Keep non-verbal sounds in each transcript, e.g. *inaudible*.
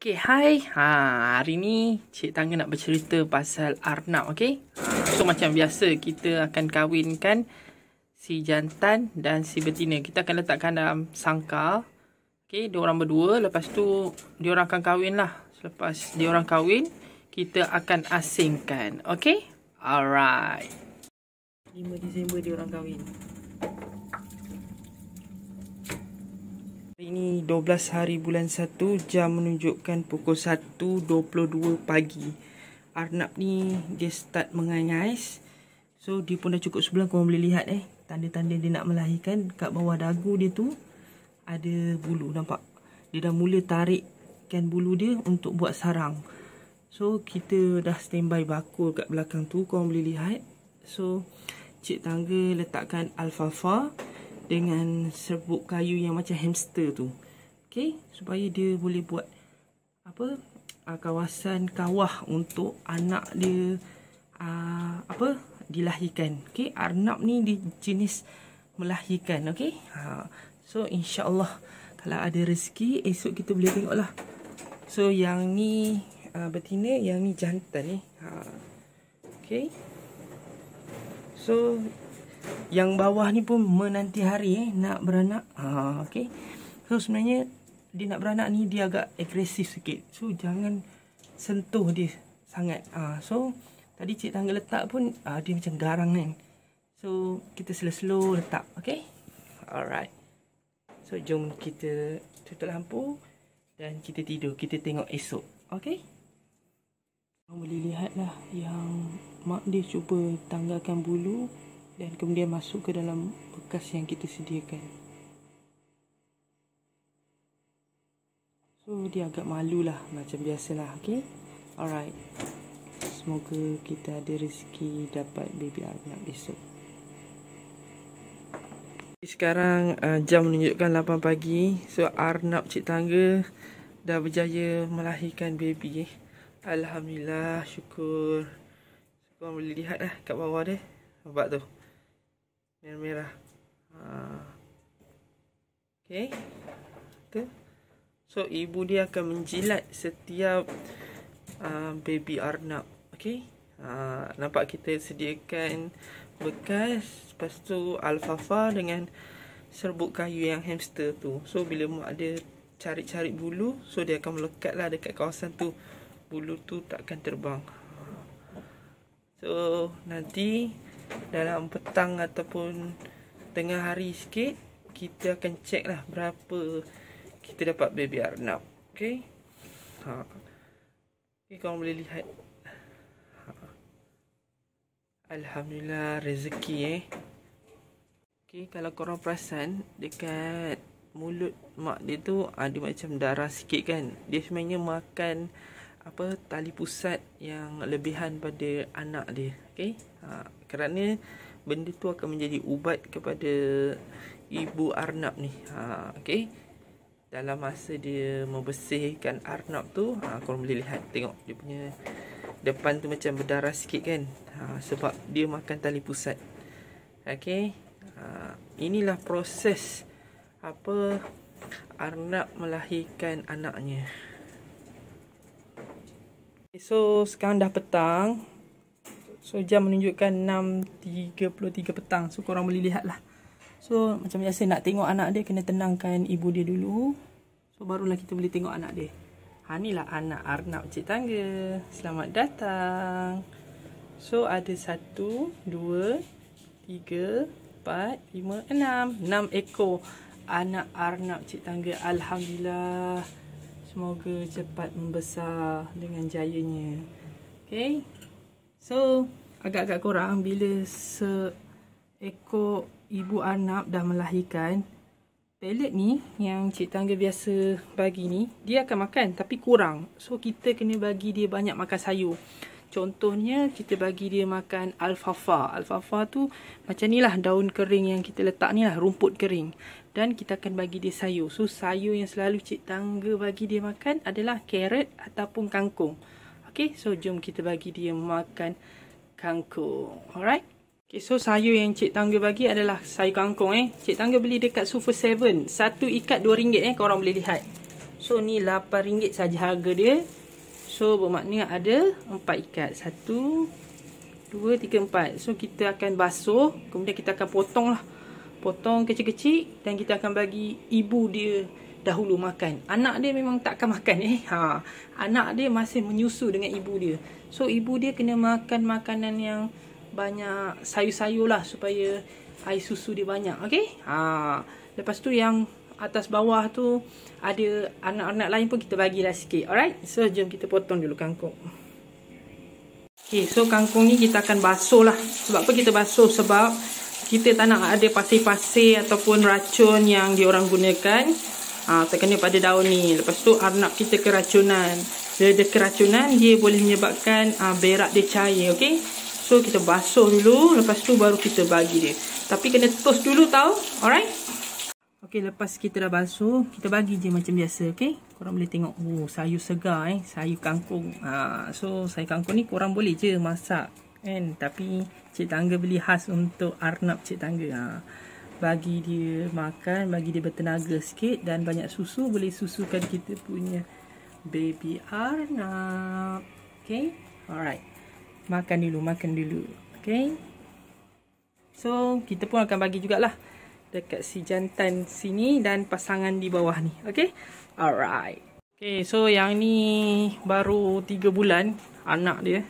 Okay, hi. Ha, hari ni Cik Tangga nak bercerita pasal Arnab, okay? So, macam biasa, kita akan kahwinkan si jantan dan si betina. Kita akan letakkan dalam sangkar. Okay, orang berdua. Lepas tu, dia orang akan kahwin lah. Selepas dia orang kahwin, kita akan asingkan. Okay? Alright. 5 Disember diorang kahwin. ini 12 hari bulan 1 jam menunjukkan pukul 1.22 pagi. Arnab ni dia start menganyais. So dia pun dah cukup sebulan kau boleh lihat eh tanda-tanda dia nak melahirkan kat bawah dagu dia tu ada bulu nampak. Dia dah mula tarikkan bulu dia untuk buat sarang. So kita dah standby bakul kat belakang tu kau boleh lihat. So cik tangga letakkan alfalfa dengan serbuk kayu yang macam hamster tu. Okay, supaya dia boleh buat apa uh, kawasan kawah untuk anak dia uh, apa dilahirkan. Okay, arnab ni di jenis melahirkan. Okay, uh, ha, so insyaAllah kalau ada rezeki esok kita boleh tengok lah. So yang ni uh, betina, yang ni jantan ni. Eh. Ha, uh, okay. So, yang bawah ni pun menanti hari eh nak beranak. Ha okey. So sebenarnya dia nak beranak ni dia agak agresif sikit. So jangan sentuh dia sangat. Ha so tadi cik tangga letak pun ha, dia macam garang kan. So kita slow-slow letak, Okay. Alright. So jom kita tutup lampu dan kita tidur. Kita tengok esok, Okay. Kau boleh lihatlah yang mak dia cuba tanggalkan bulu dan kemudian masuk ke dalam bekas yang kita sediakan. So dia agak malu lah macam biasalah okay. Alright. Semoga kita ada rezeki dapat baby anak besok. Sekarang uh, jam menunjukkan 8 pagi So Arnab Cik Tangga Dah berjaya melahirkan baby eh. Alhamdulillah Syukur Korang boleh lihat lah kat bawah dia Nampak tu merah-merah ah. ok tu so ibu dia akan menjilat setiap uh, baby arnab ok uh, ah, nampak kita sediakan bekas lepas tu alfalfa dengan serbuk kayu yang hamster tu so bila mak dia cari-cari bulu so dia akan melekat lah dekat kawasan tu bulu tu takkan terbang so nanti dalam petang ataupun tengah hari sikit kita akan check lah berapa kita dapat baby arnab okay ha. okay korang boleh lihat ha. Alhamdulillah rezeki eh okay kalau korang perasan dekat mulut mak dia tu ada macam darah sikit kan dia sebenarnya makan apa tali pusat yang lebihan pada anak dia okey ha, kerana benda tu akan menjadi ubat kepada ibu arnab ni ha okey dalam masa dia membersihkan arnab tu ha korang boleh lihat tengok dia punya depan tu macam berdarah sikit kan ha sebab dia makan tali pusat okey ha inilah proses apa arnab melahirkan anaknya Okay, so sekarang dah petang. So jam menunjukkan 6.33 petang. So korang boleh lihat lah. So macam biasa nak tengok anak dia kena tenangkan ibu dia dulu. So barulah kita boleh tengok anak dia. Ha lah anak Arnab Cik Tangga. Selamat datang. So ada 1, 2, 3, 4, 5, 6. 6 ekor anak Arnab Cik Tangga. Alhamdulillah. Semoga cepat membesar dengan jayanya. Okay. So, agak-agak korang bila seekor ibu anak dah melahirkan, Pelet ni yang cik tangga biasa bagi ni, dia akan makan tapi kurang. So, kita kena bagi dia banyak makan sayur. Contohnya kita bagi dia makan alfalfa. Alfalfa tu macam ni lah daun kering yang kita letak ni lah rumput kering. Dan kita akan bagi dia sayur. So sayur yang selalu cik tangga bagi dia makan adalah carrot ataupun kangkung. Okay so jom kita bagi dia makan kangkung. Alright. Okay, so sayur yang Cik Tangga bagi adalah sayur kangkung eh. Cik Tangga beli dekat Super 7. Satu ikat dua ringgit eh korang boleh lihat. So ni lapan ringgit saja harga dia. So bermakna ada empat ikat satu, dua, tiga, empat. So kita akan basuh Kemudian kita akan potong lah Potong kecil-kecil Dan kita akan bagi ibu dia dahulu makan Anak dia memang tak akan makan eh ha. Anak dia masih menyusu dengan ibu dia So ibu dia kena makan makanan yang banyak sayur-sayur lah Supaya air susu dia banyak Okay ha. Lepas tu yang atas bawah tu ada anak-anak lain pun kita bagilah sikit. Alright? So, jom kita potong dulu kangkung. Okay, so kangkung ni kita akan basuh lah. Sebab apa kita basuh? Sebab kita tak nak ada pasir-pasir ataupun racun yang diorang gunakan. Ah, terkena pada daun ni. Lepas tu anak kita keracunan. Bila dia keracunan, dia boleh menyebabkan ah, berak dia cair. Okay? So, kita basuh dulu. Lepas tu baru kita bagi dia. Tapi kena tos dulu tau. Alright? Okey, lepas kita dah basuh, kita bagi je macam biasa, okey? Korang boleh tengok, oh, sayur segar eh, sayur kangkung. Ha, so, sayur kangkung ni korang boleh je masak, kan? Tapi, Cik Tangga beli khas untuk arnab Cik Tangga. Ha, bagi dia makan, bagi dia bertenaga sikit dan banyak susu, boleh susukan kita punya baby arnab. Okey? Alright. Makan dulu, makan dulu. Okey? So, kita pun akan bagi jugalah. Okey? dekat si jantan sini dan pasangan di bawah ni. Okay? Alright. Okay, so yang ni baru 3 bulan anak dia.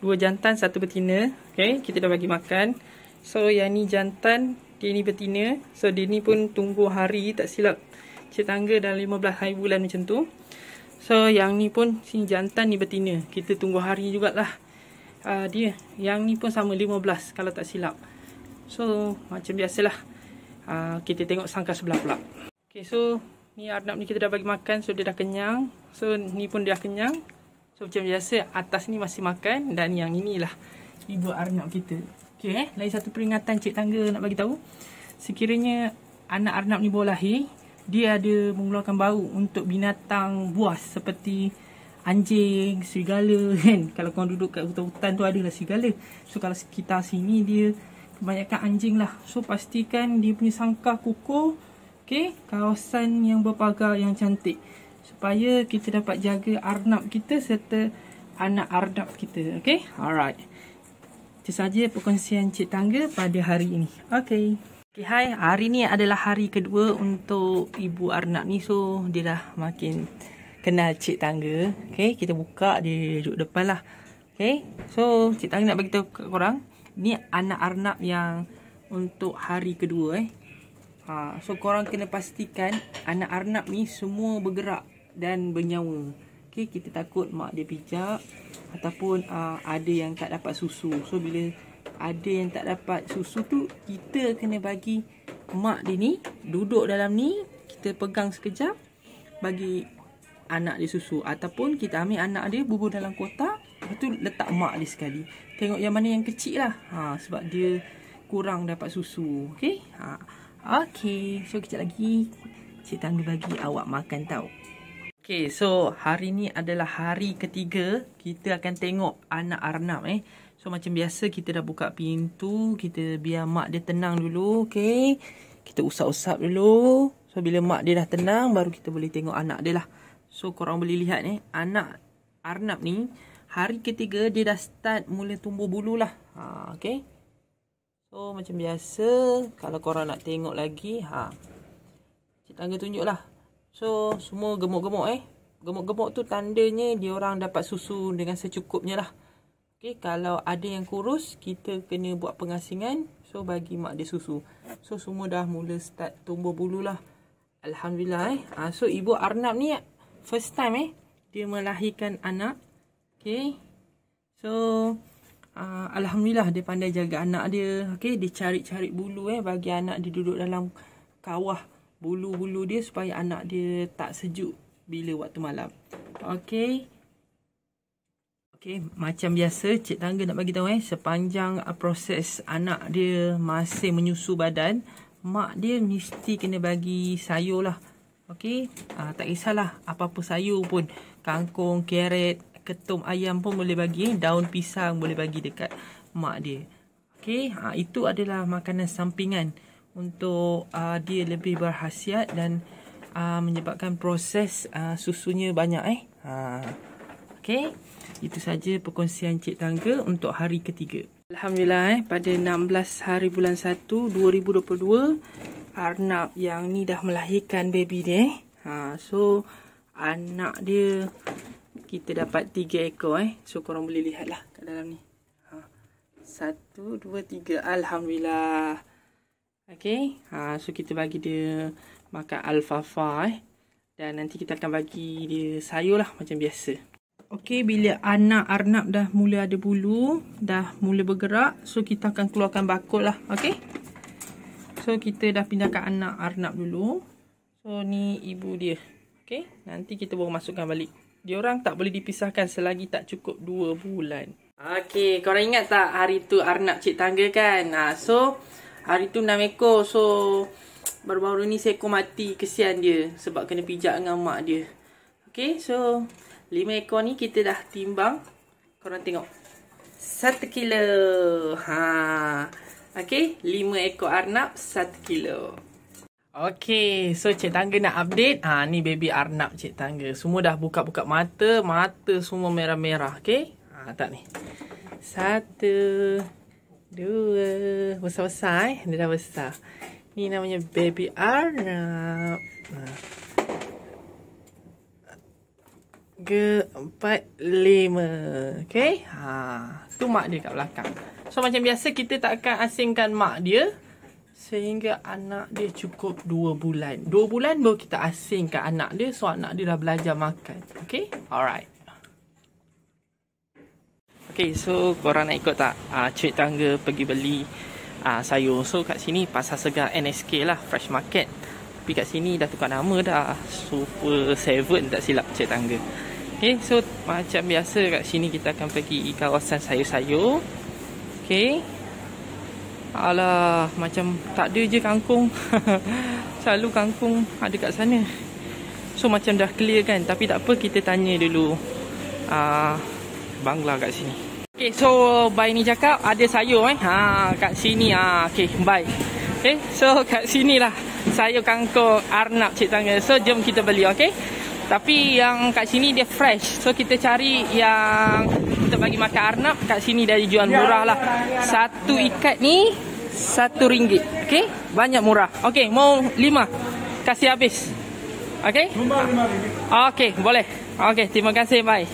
Dua jantan, satu betina. Okay, kita dah bagi makan. So, yang ni jantan, dia ni betina. So, dia ni pun tunggu hari, tak silap. Cik tangga dalam 15 hari bulan macam tu. So, yang ni pun si jantan ni betina. Kita tunggu hari jugalah. Uh, dia, yang ni pun sama 15 kalau tak silap. So, macam biasalah. Ah, kita tengok sangkar sebelah pula. Okay, so ni Arnab ni kita dah bagi makan. So dia dah kenyang. So ni pun dia kenyang. So macam biasa atas ni masih makan. Dan yang inilah ibu Arnab kita. Okay eh. Lain satu peringatan cik tangga nak bagi tahu. Sekiranya anak Arnab ni baru lahir. Dia ada mengeluarkan bau untuk binatang buas. Seperti anjing, serigala *laughs* kan. Kalau korang duduk kat hutan-hutan tu adalah serigala. So kalau sekitar sini dia kebanyakan anjing lah. So pastikan dia punya sangkar kukuh. Okay. Kawasan yang berpagar yang cantik. Supaya kita dapat jaga arnab kita serta anak arnab kita. Okay. Alright. Itu saja perkongsian Cik Tangga pada hari ini. Okay. Okay, hi. Hari ni adalah hari kedua untuk ibu arnab ni. So, dia dah makin kenal Cik Tangga. Okay, kita buka dia duduk depan lah. Okay, so Cik Tangga nak beritahu korang. Ni anak anak yang untuk hari kedua eh. Ha, so korang kena pastikan anak arnab ni semua bergerak dan bernyawa. Okey, kita takut mak dia pijak ataupun uh, ada yang tak dapat susu. So bila ada yang tak dapat susu tu, kita kena bagi mak dia ni duduk dalam ni, kita pegang sekejap bagi anak dia susu ataupun kita ambil anak dia bubuh dalam kotak Lepas tu letak mak dia sekali Tengok yang mana yang kecil lah ha, Sebab dia kurang dapat susu Okay ha. Okay So kejap lagi Cik Tangga bagi awak makan tau Okay so hari ni adalah hari ketiga Kita akan tengok anak Arnab eh So macam biasa kita dah buka pintu Kita biar mak dia tenang dulu Okay Kita usap-usap dulu So bila mak dia dah tenang Baru kita boleh tengok anak dia lah So korang boleh lihat ni eh. Anak Arnab ni Hari ketiga dia dah start mula tumbuh bulu lah. Ha, okay. So macam biasa kalau korang nak tengok lagi. Ha, cik tangga tunjuk lah. So semua gemuk-gemuk eh. Gemuk-gemuk tu tandanya dia orang dapat susu dengan secukupnya lah. Okay, kalau ada yang kurus, kita kena buat pengasingan. So, bagi mak dia susu. So, semua dah mula start tumbuh bulu lah. Alhamdulillah eh. Ha, so, ibu Arnab ni first time eh. Dia melahirkan anak. Okay. So, uh, Alhamdulillah dia pandai jaga anak dia. Okay, dia cari-cari bulu eh bagi anak dia duduk dalam kawah bulu-bulu dia supaya anak dia tak sejuk bila waktu malam. Okay. Okay, macam biasa cik tangga nak bagi tahu eh sepanjang uh, proses anak dia masih menyusu badan, mak dia mesti kena bagi sayur lah. Okay, uh, ah, tak kisahlah apa-apa sayur pun. Kangkung, keret, ketum ayam pun boleh bagi daun pisang boleh bagi dekat mak dia okay? ha, itu adalah makanan sampingan untuk uh, dia lebih berhasiat dan uh, menyebabkan proses uh, susunya banyak eh ha okey itu saja perkongsian cik tangga untuk hari ketiga alhamdulillah eh pada 16 hari bulan 1 2022 Arnab yang ni dah melahirkan baby dia eh. ha so anak dia kita dapat tiga ekor eh. So korang boleh lihat lah kat dalam ni. Ha. Satu, dua, tiga. Alhamdulillah. Okay. Ha. So kita bagi dia makan alfalfa eh. Dan nanti kita akan bagi dia sayur lah macam biasa. Okay, bila anak arnab dah mula ada bulu, dah mula bergerak. So, kita akan keluarkan bakul lah. Okay. So, kita dah pindahkan anak arnab dulu. So, ni ibu dia. Okay. Nanti kita baru masukkan balik. Diorang tak boleh dipisahkan selagi tak cukup 2 bulan. Okay, korang ingat tak hari tu Arnab cik tangga kan? Ha, so, hari tu nama ekor. So, baru-baru ni seekor mati. Kesian dia sebab kena pijak dengan mak dia. Okay, so lima ekor ni kita dah timbang. Korang tengok. satu kilo. Ha. Okay, lima ekor Arnab satu kilo. Okay, so Cik Tangga nak update. Ha, ni baby Arnab Cik Tangga. Semua dah buka-buka mata. Mata semua merah-merah. Okay? Ha, tak ni. Satu. Dua. Besar-besar eh. Dia dah besar. Ni namanya baby Arnab. Ha. Keempat, lima. Okay? Ha. Tu mak dia kat belakang. So macam biasa kita takkan asingkan mak dia. Sehingga anak dia cukup 2 bulan. 2 bulan baru kita asingkan anak dia. So, anak dia dah belajar makan. Okay? Alright. Okay, so korang nak ikut tak? Uh, ah, cik tangga pergi beli uh, sayur. So, kat sini pasar segar NSK lah. Fresh Market. Tapi kat sini dah tukar nama dah. Super Seven tak silap cuit tangga. Okay, so macam biasa kat sini kita akan pergi kawasan sayur-sayur. Okay. Alah, macam tak ada je kangkung. *laughs* Selalu kangkung ada kat sana. So macam dah clear kan, tapi tak apa kita tanya dulu. Ah, uh, bangla kat sini. Okay, so bye ni cakap ada sayur eh. Ha, kat sini ah. Okay, bye. Okay, so kat lah sayur kangkung arnab cik tangga. So jom kita beli, okay? Tapi yang kat sini dia fresh. So kita cari yang kita bagi makan arnab kat sini dari jual murah lah. Satu ikat ni satu ringgit. Okey? Banyak murah. Okey, mau lima. Kasih habis. Okey? Okey, boleh. Okey, terima kasih. Bye.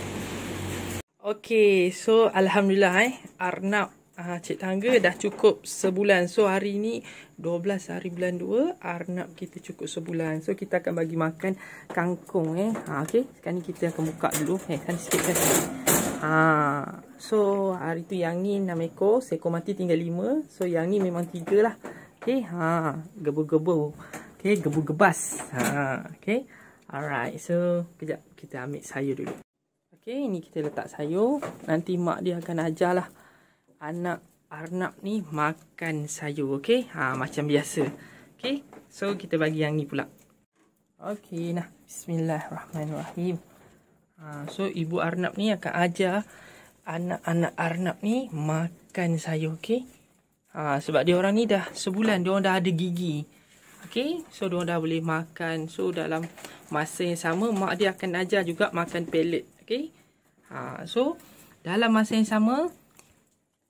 Okey, so Alhamdulillah eh. Arnab uh, Cik Tangga dah cukup sebulan. So hari ni 12 hari bulan 2 Arnab kita cukup sebulan. So kita akan bagi makan kangkung eh. Ha, Okey, sekarang ni kita akan buka dulu. Eh, kan sikit kan. Sikit. Ha. So hari tu yang ni nama ekor Seekor mati tinggal lima, So yang ni memang tiga lah Okay ha. Gebu-gebu Okay gebu-gebas ha. Okay Alright so Kejap kita ambil sayur dulu Okay ni kita letak sayur Nanti mak dia akan ajar lah Anak Arnab ni makan sayur Okay ha, Macam biasa Okay So kita bagi yang ni pula Okay nah Bismillahirrahmanirrahim Okay Ha, so ibu arnab ni akan ajar anak-anak arnab ni makan sayur okey. Ha, sebab dia orang ni dah sebulan dia orang dah ada gigi. Okey, so dia orang dah boleh makan. So dalam masa yang sama mak dia akan ajar juga makan pellet, okey. Ha, so dalam masa yang sama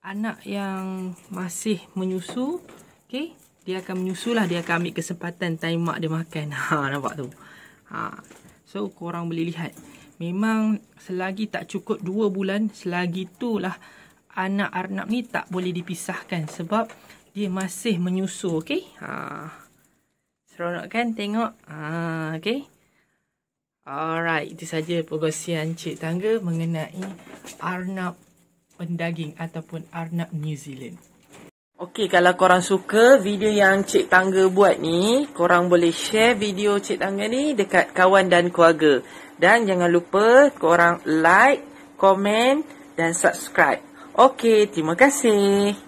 anak yang masih menyusu, okey, dia akan menyusulah dia akan ambil kesempatan time mak dia makan. *laughs* Ha nampak tu. Ha. So korang boleh lihat memang selagi tak cukup 2 bulan selagi itulah anak arnab ni tak boleh dipisahkan sebab dia masih menyusu okey ha seronok kan tengok ha okey Alright, itu saja perkongsian Cik Tangga mengenai Arnab Pendaging ataupun Arnab New Zealand. Okey, kalau korang suka video yang Cik Tangga buat ni, korang boleh share video Cik Tangga ni dekat kawan dan keluarga. Dan jangan lupa korang like, komen dan subscribe. Okey, terima kasih.